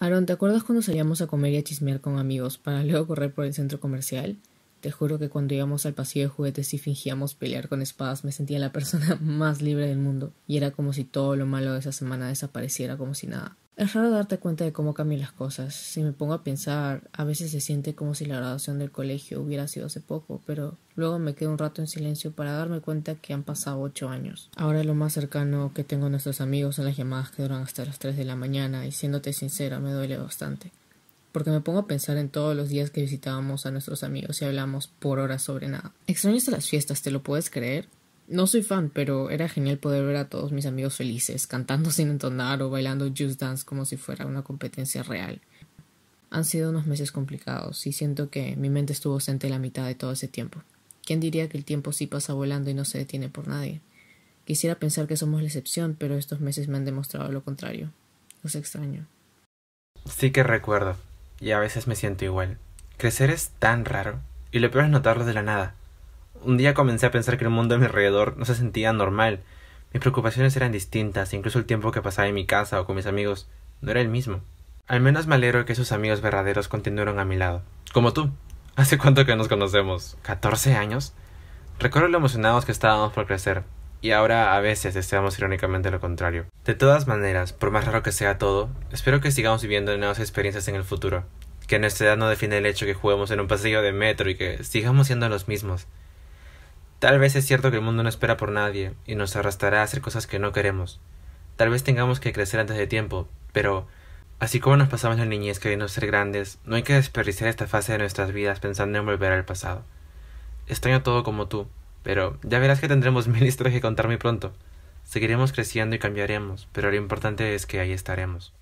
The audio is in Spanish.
Aaron, ¿te acuerdas cuando salíamos a comer y a chismear con amigos para luego correr por el centro comercial? Te juro que cuando íbamos al pasillo de juguetes y fingíamos pelear con espadas me sentía la persona más libre del mundo, y era como si todo lo malo de esa semana desapareciera como si nada. Es raro darte cuenta de cómo cambian las cosas. Si me pongo a pensar, a veces se siente como si la graduación del colegio hubiera sido hace poco, pero luego me quedo un rato en silencio para darme cuenta que han pasado ocho años. Ahora lo más cercano que tengo a nuestros amigos son las llamadas que duran hasta las tres de la mañana, y siéndote sincera, me duele bastante porque me pongo a pensar en todos los días que visitábamos a nuestros amigos y hablamos por horas sobre nada. Extrañas las fiestas, ¿te lo puedes creer? No soy fan, pero era genial poder ver a todos mis amigos felices, cantando sin entonar o bailando juice Dance como si fuera una competencia real. Han sido unos meses complicados y siento que mi mente estuvo ausente la mitad de todo ese tiempo. ¿Quién diría que el tiempo sí pasa volando y no se detiene por nadie? Quisiera pensar que somos la excepción, pero estos meses me han demostrado lo contrario. Los extraño. Sí que recuerdo y a veces me siento igual. Crecer es tan raro, y lo peor es notarlo de la nada. Un día comencé a pensar que el mundo a mi alrededor no se sentía normal. Mis preocupaciones eran distintas, incluso el tiempo que pasaba en mi casa o con mis amigos no era el mismo. Al menos me alegro que esos amigos verdaderos continuaron a mi lado. Como tú. ¿Hace cuánto que nos conocemos? ¿14 años? Recuerdo lo emocionados que estábamos por crecer, y ahora a veces deseamos irónicamente lo contrario. De todas maneras, por más raro que sea todo, espero que sigamos viviendo nuevas experiencias en el futuro, que nuestra edad no define el hecho que juguemos en un pasillo de metro y que sigamos siendo los mismos. Tal vez es cierto que el mundo no espera por nadie y nos arrastrará a hacer cosas que no queremos. Tal vez tengamos que crecer antes de tiempo, pero así como nos pasamos la niñez queriendo ser grandes, no hay que desperdiciar esta fase de nuestras vidas pensando en volver al pasado. Extraño todo como tú, pero ya verás que tendremos mil historias que contar muy pronto. Seguiremos creciendo y cambiaremos, pero lo importante es que ahí estaremos.